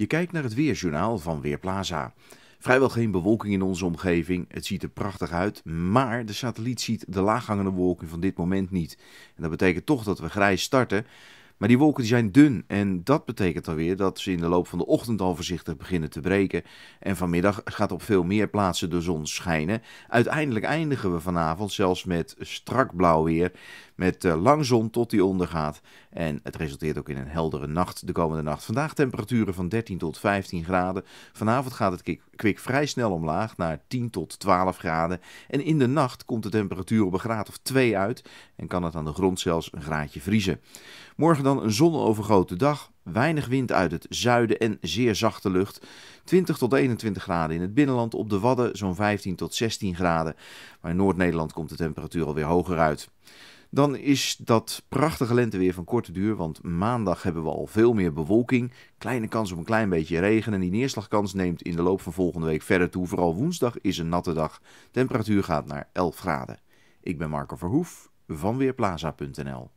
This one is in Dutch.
Je kijkt naar het weerjournaal van Weerplaza. Vrijwel geen bewolking in onze omgeving. Het ziet er prachtig uit, maar de satelliet ziet de laaghangende wolken van dit moment niet. En dat betekent toch dat we grijs starten. Maar die wolken zijn dun en dat betekent weer dat ze in de loop van de ochtend al voorzichtig beginnen te breken. En vanmiddag gaat op veel meer plaatsen de zon schijnen. Uiteindelijk eindigen we vanavond zelfs met strak blauw weer met eh, lang zon tot die ondergaat. En het resulteert ook in een heldere nacht de komende nacht. Vandaag temperaturen van 13 tot 15 graden. Vanavond gaat het kwik vrij snel omlaag naar 10 tot 12 graden. En in de nacht komt de temperatuur op een graad of 2 uit en kan het aan de grond zelfs een graadje vriezen. Morgen dan een zonovergoten dag weinig wind uit het zuiden en zeer zachte lucht. 20 tot 21 graden in het binnenland, op de Wadden zo'n 15 tot 16 graden. Maar in Noord-Nederland komt de temperatuur alweer hoger uit. Dan is dat prachtige lenteweer van korte duur, want maandag hebben we al veel meer bewolking. Kleine kans op een klein beetje regen en die neerslagkans neemt in de loop van volgende week verder toe. Vooral woensdag is een natte dag. Temperatuur gaat naar 11 graden. Ik ben Marco Verhoef van Weerplaza.nl